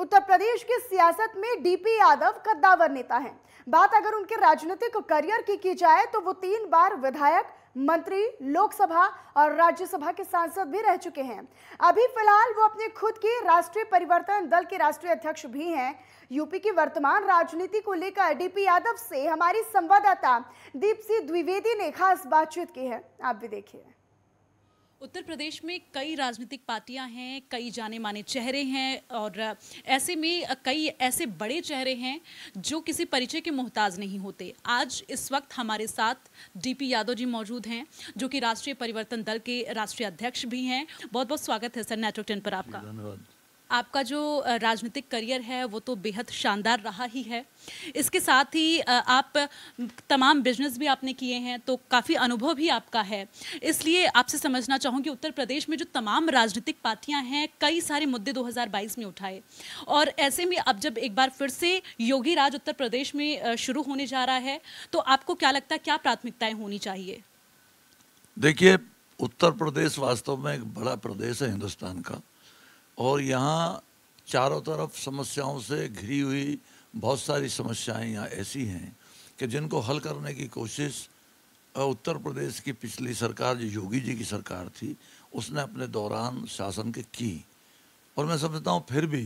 उत्तर प्रदेश की सियासत में डीपी यादव कद्दावर नेता हैं बात अगर उनके राजनीतिक करियर की की जाए तो वो तीन बार विधायक मंत्री लोकसभा और राज्यसभा के सांसद भी रह चुके हैं अभी फिलहाल वो अपने खुद के राष्ट्रीय परिवर्तन दल के राष्ट्रीय अध्यक्ष भी हैं यूपी की वर्तमान राजनीति को लेकर डीपी यादव से हमारी संवाददाता दीप सिंह द्विवेदी ने खास बातचीत की है आप भी देखिए उत्तर प्रदेश में कई राजनीतिक पार्टियां हैं कई जाने माने चेहरे हैं और ऐसे में कई ऐसे बड़े चेहरे हैं जो किसी परिचय के मोहताज नहीं होते आज इस वक्त हमारे साथ डीपी यादव जी मौजूद हैं जो कि राष्ट्रीय परिवर्तन दल के राष्ट्रीय अध्यक्ष भी हैं बहुत बहुत स्वागत है सर नेटवर्क टेन पर आपका धन्यवाद आपका जो राजनीतिक करियर है वो तो बेहद शानदार रहा ही है इसके साथ ही आप तमाम बिजनेस भी आपने किए हैं तो काफ़ी अनुभव भी आपका है इसलिए आपसे समझना चाहूँगी उत्तर प्रदेश में जो तमाम राजनीतिक पार्टियाँ हैं कई सारे मुद्दे 2022 में उठाए और ऐसे में अब जब एक बार फिर से योगी राज उत्तर प्रदेश में शुरू होने जा रहा है तो आपको क्या लगता है क्या प्राथमिकताएँ होनी चाहिए देखिए उत्तर प्रदेश वास्तव में एक बड़ा प्रदेश है हिंदुस्तान का और यहाँ चारों तरफ समस्याओं से घिरी हुई बहुत सारी समस्याएं यहाँ ऐसी हैं कि जिनको हल करने की कोशिश उत्तर प्रदेश की पिछली सरकार जो योगी जी की सरकार थी उसने अपने दौरान शासन के की और मैं समझता हूँ फिर भी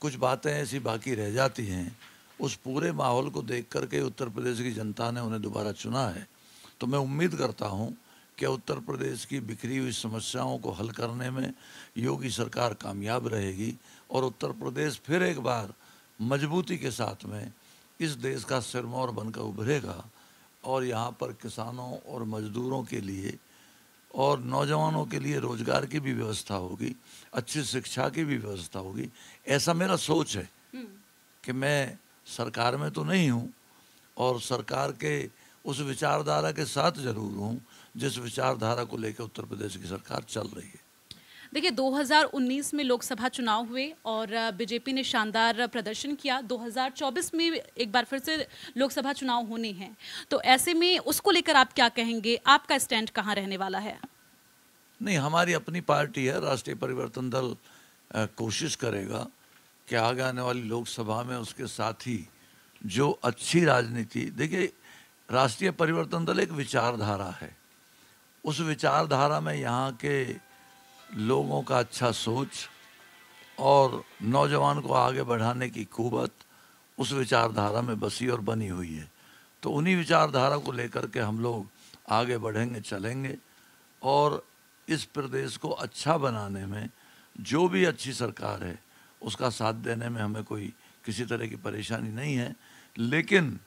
कुछ बातें ऐसी बाकी रह जाती हैं उस पूरे माहौल को देख करके उत्तर प्रदेश की जनता ने उन्हें दोबारा चुना है तो मैं उम्मीद करता हूँ क्या उत्तर प्रदेश की बिखरी हुई समस्याओं को हल करने में योगी सरकार कामयाब रहेगी और उत्तर प्रदेश फिर एक बार मजबूती के साथ में इस देश का सिरमौर बनकर उभरेगा और यहाँ पर किसानों और मजदूरों के लिए और नौजवानों के लिए रोजगार की भी व्यवस्था होगी अच्छी शिक्षा की भी व्यवस्था होगी ऐसा मेरा सोच है हम्म। कि मैं सरकार में तो नहीं हूँ और सरकार के उस विचारधारा के साथ जरूर हूँ जिस विचारधारा को लेकर उत्तर प्रदेश की सरकार चल रही है देखिए 2019 में लोकसभा चुनाव हुए और बीजेपी ने शानदार प्रदर्शन किया 2024 में एक बार फिर से लोकसभा चुनाव होने हैं तो ऐसे में उसको लेकर आप क्या कहेंगे आपका स्टैंड कहाँ रहने वाला है नहीं हमारी अपनी पार्टी है राष्ट्रीय परिवर्तन दल कोशिश करेगा कि आगे आने वाली लोकसभा में उसके साथ ही जो अच्छी राजनीति देखिए राष्ट्रीय परिवर्तन दल एक विचारधारा है उस विचारधारा में यहाँ के लोगों का अच्छा सोच और नौजवान को आगे बढ़ाने की कुवत उस विचारधारा में बसी और बनी हुई है तो उन्हीं विचारधारा को लेकर के हम लोग आगे बढ़ेंगे चलेंगे और इस प्रदेश को अच्छा बनाने में जो भी अच्छी सरकार है उसका साथ देने में हमें कोई किसी तरह की परेशानी नहीं है लेकिन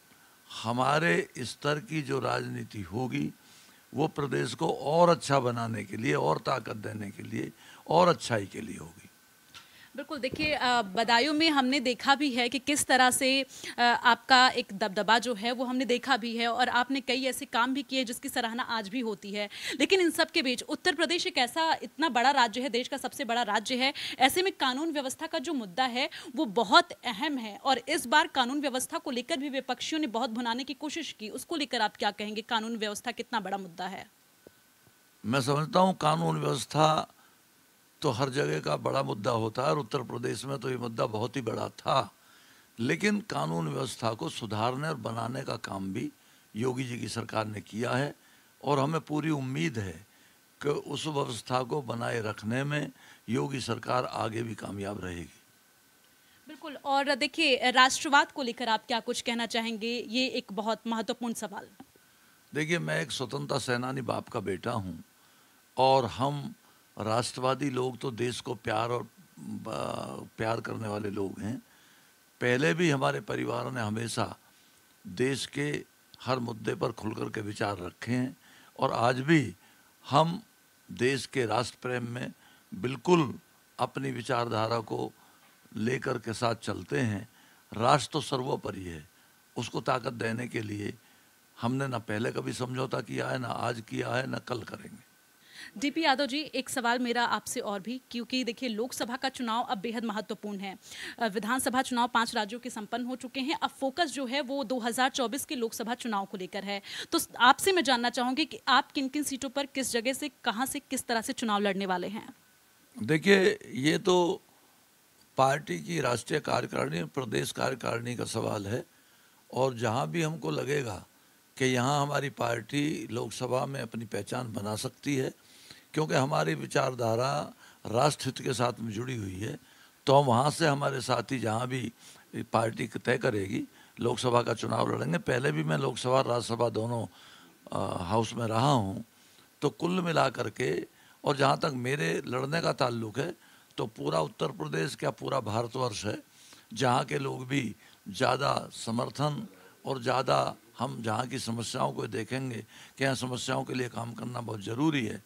हमारे स्तर की जो राजनीति होगी वो प्रदेश को और अच्छा बनाने के लिए और ताकत देने के लिए और अच्छाई के लिए होगी बिल्कुल देखिए बदायूं में हमने देखा भी है कि किस तरह से आपका एक दबदबा जो है वो हमने देखा भी है और आपने कई ऐसे काम भी किए जिसकी सराहना आज भी होती है लेकिन इन सब के बीच उत्तर प्रदेश एक ऐसा इतना बड़ा राज्य है देश का सबसे बड़ा राज्य है ऐसे में कानून व्यवस्था का जो मुद्दा है वो बहुत अहम है और इस बार कानून व्यवस्था को लेकर भी विपक्षियों ने बहुत भुनाने की कोशिश की उसको लेकर आप क्या कहेंगे कानून व्यवस्था कितना बड़ा मुद्दा है मैं समझता हूँ कानून व्यवस्था तो हर जगह का बड़ा मुद्दा होता है और उत्तर प्रदेश में तो ये मुद्दा बहुत ही बड़ा था लेकिन कानून व्यवस्था को सुधारने और बनाने का काम भी योगी जी की सरकार ने किया है और हमें पूरी उम्मीद है कि उस व्यवस्था को बनाए रखने में योगी सरकार आगे भी कामयाब रहेगी बिल्कुल और देखिए राष्ट्रवाद को लेकर आप क्या कुछ कहना चाहेंगे ये एक बहुत महत्वपूर्ण सवाल देखिए मैं एक स्वतंत्रता सेनानी बाप का बेटा हूँ और हम राष्ट्रवादी लोग तो देश को प्यार और प्यार करने वाले लोग हैं पहले भी हमारे परिवारों ने हमेशा देश के हर मुद्दे पर खुलकर के विचार रखे हैं और आज भी हम देश के राष्ट्र प्रेम में बिल्कुल अपनी विचारधारा को लेकर के साथ चलते हैं राष्ट्र तो सर्वोपरि है उसको ताकत देने के लिए हमने ना पहले कभी समझौता किया है ना आज किया है ना कल करेंगे डीपी यादव जी एक सवाल मेरा आपसे और भी क्योंकि देखिए लोकसभा का चुनाव अब बेहद महत्वपूर्ण है विधानसभा चुनाव पांच राज्यों के संपन्न हो चुके हैं अब फोकस जो है वो 2024 के लोकसभा चुनाव को लेकर है तो आपसे मैं जानना चाहूंगी कि आप किन किन सीटों पर किस जगह से कहाँ से किस तरह से चुनाव लड़ने वाले हैं देखिए ये तो पार्टी की राष्ट्रीय कार्यकारिणी प्रदेश कार्यकारिणी का सवाल है और जहाँ भी हमको लगेगा कि यहाँ हमारी पार्टी लोकसभा में अपनी पहचान बना सकती है क्योंकि हमारी विचारधारा राष्ट्र हित के साथ में जुड़ी हुई है तो हम वहाँ से हमारे साथी जहाँ भी पार्टी तय करेगी लोकसभा का चुनाव लड़ेंगे पहले भी मैं लोकसभा राज्यसभा दोनों हाउस में रहा हूँ तो कुल मिला करके और जहाँ तक मेरे लड़ने का ताल्लुक है तो पूरा उत्तर प्रदेश क्या पूरा भारतवर्ष है जहाँ के लोग भी ज़्यादा समर्थन और ज़्यादा हम जहाँ की समस्याओं को देखेंगे कि यहाँ समस्याओं के लिए काम करना बहुत ज़रूरी है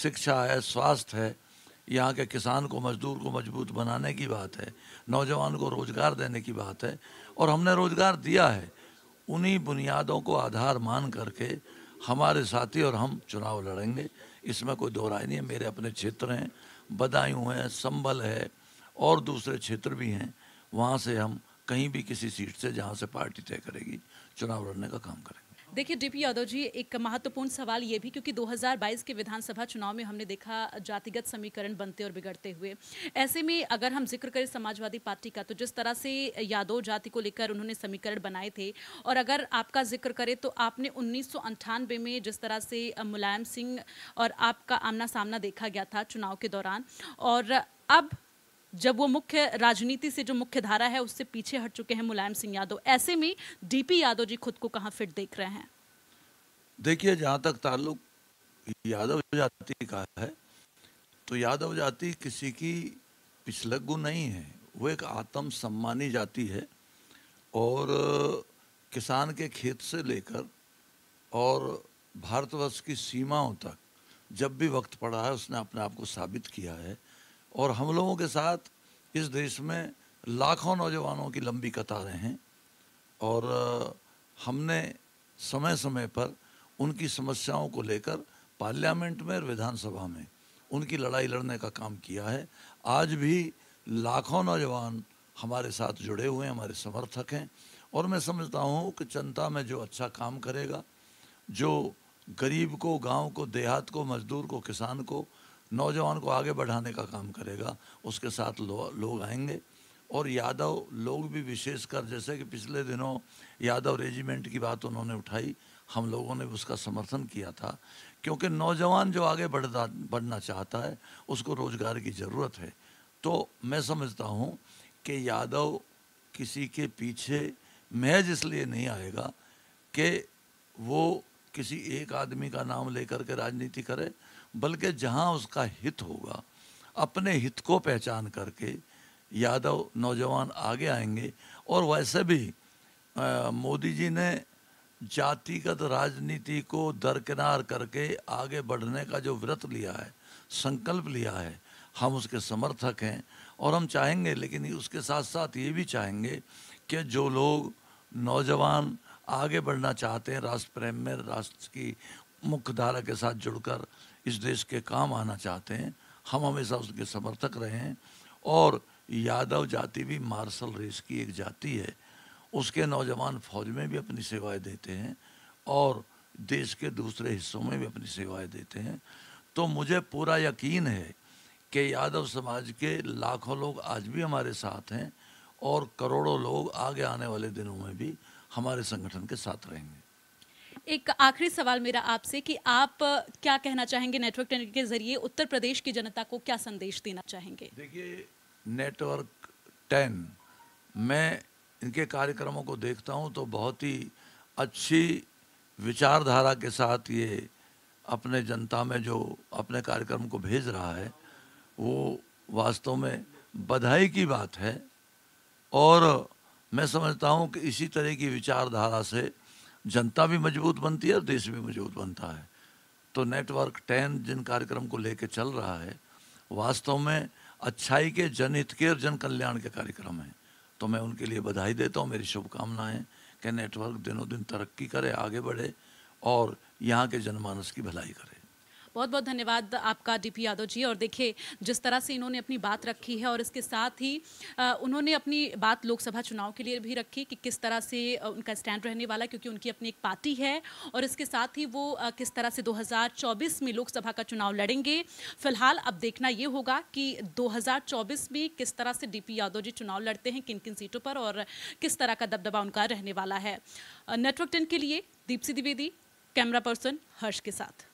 शिक्षा है स्वास्थ्य है यहाँ के किसान को मजदूर को मजबूत बनाने की बात है नौजवान को रोज़गार देने की बात है और हमने रोज़गार दिया है उन्हीं बुनियादों को आधार मान करके हमारे साथी और हम चुनाव लड़ेंगे इसमें कोई दो नहीं है मेरे अपने क्षेत्र हैं बदायूं हैं संभल है और दूसरे क्षेत्र भी हैं वहाँ से हम कहीं भी किसी सीट से जहाँ से पार्टी तय करेगी चुनाव लड़ने का काम करेंगे देखिए डीपी यादव जी एक महत्वपूर्ण सवाल ये भी क्योंकि 2022 के विधानसभा चुनाव में हमने देखा जातिगत समीकरण बनते और बिगड़ते हुए ऐसे में अगर हम जिक्र करें समाजवादी पार्टी का तो जिस तरह से यादव जाति को लेकर उन्होंने समीकरण बनाए थे और अगर आपका जिक्र करें तो आपने उन्नीस में जिस तरह से मुलायम सिंह और आपका आमना सामना देखा गया था चुनाव के दौरान और अब जब वो मुख्य राजनीति से जो मुख्य धारा है उससे पीछे हट चुके हैं मुलायम सिंह यादव ऐसे में डीपी यादव जी खुद को कहाँ फिट देख रहे हैं देखिए जहाँ तक ताल्लुक यादव जाति का है तो यादव जाति किसी की पिछलगु नहीं है वो एक आत्म सम्मानी जाति है और किसान के खेत से लेकर और भारतवर्ष की सीमाओं तक जब भी वक्त पड़ा है उसने अपने आप को साबित किया है और हम लोगों के साथ इस देश में लाखों नौजवानों की लंबी कतारें हैं और हमने समय समय पर उनकी समस्याओं को लेकर पार्लियामेंट में और विधानसभा में उनकी लड़ाई लड़ने का काम किया है आज भी लाखों नौजवान हमारे साथ जुड़े हुए हैं हमारे समर्थक हैं और मैं समझता हूँ कि जनता में जो अच्छा काम करेगा जो गरीब को गांव को देहात को मजदूर को किसान को नौजवान को आगे बढ़ाने का काम करेगा उसके साथ लो, लोग आएंगे और यादव लोग भी विशेषकर जैसे कि पिछले दिनों यादव रेजिमेंट की बात उन्होंने उठाई हम लोगों ने उसका समर्थन किया था क्योंकि नौजवान जो आगे बढ़ता बढ़ना चाहता है उसको रोज़गार की ज़रूरत है तो मैं समझता हूँ कि यादव किसी के पीछे महज इसलिए नहीं आएगा कि वो किसी एक आदमी का नाम लेकर के राजनीति करे बल्कि जहाँ उसका हित होगा अपने हित को पहचान करके यादव नौजवान आगे आएंगे और वैसे भी मोदी जी ने जातिगत राजनीति को दरकिनार करके आगे बढ़ने का जो व्रत लिया है संकल्प लिया है हम उसके समर्थक हैं और हम चाहेंगे लेकिन उसके साथ साथ ये भी चाहेंगे कि जो लोग नौजवान आगे बढ़ना चाहते हैं राष्ट्र प्रेम में राष्ट्र की मुख्यधारा के साथ जुड़कर इस देश के काम आना चाहते हैं हम हमेशा उसके समर्थक रहे हैं और यादव जाति भी मार्शल रेस की एक जाति है उसके नौजवान फौज में भी अपनी सेवाएं देते हैं और देश के दूसरे हिस्सों में भी अपनी सेवाएं देते हैं तो मुझे पूरा यकीन है कि यादव समाज के लाखों लोग आज भी हमारे साथ हैं और करोड़ों लोग आगे आने वाले दिनों में भी हमारे संगठन के साथ रहेंगे एक आखिरी सवाल मेरा आपसे कि आप क्या कहना चाहेंगे नेटवर्क टेन के जरिए उत्तर प्रदेश की जनता को क्या संदेश देना चाहेंगे देखिए नेटवर्क टेन मैं इनके कार्यक्रमों को देखता हूँ तो बहुत ही अच्छी विचारधारा के साथ ये अपने जनता में जो अपने कार्यक्रम को भेज रहा है वो वास्तव में बधाई की बात है और मैं समझता हूँ कि इसी तरह की विचारधारा से जनता भी मजबूत बनती है और देश भी मजबूत बनता है तो नेटवर्क टेन जिन कार्यक्रम को लेकर चल रहा है वास्तव में अच्छाई के जनहित के और जन कल्याण के कार्यक्रम हैं तो मैं उनके लिए बधाई देता हूँ मेरी शुभकामनाएं कि नेटवर्क दिनों दिन तरक्की करे आगे बढ़े और यहाँ के जनमानस की भलाई करे बहुत बहुत धन्यवाद आपका डीपी यादव जी और देखिए जिस तरह से इन्होंने अपनी बात रखी है और इसके साथ ही उन्होंने अपनी बात लोकसभा चुनाव के लिए भी रखी कि किस तरह से उनका स्टैंड रहने वाला क्योंकि उनकी अपनी एक पार्टी है और इसके साथ ही वो किस तरह से 2024 में लोकसभा का चुनाव लड़ेंगे फिलहाल अब देखना ये होगा कि दो में किस तरह से डी यादव जी चुनाव लड़ते हैं किन किन सीटों पर और किस तरह का दबदबा उनका रहने वाला है नेटवर्क टेन के लिए दीप्सी द्विवेदी कैमरा पर्सन हर्ष के साथ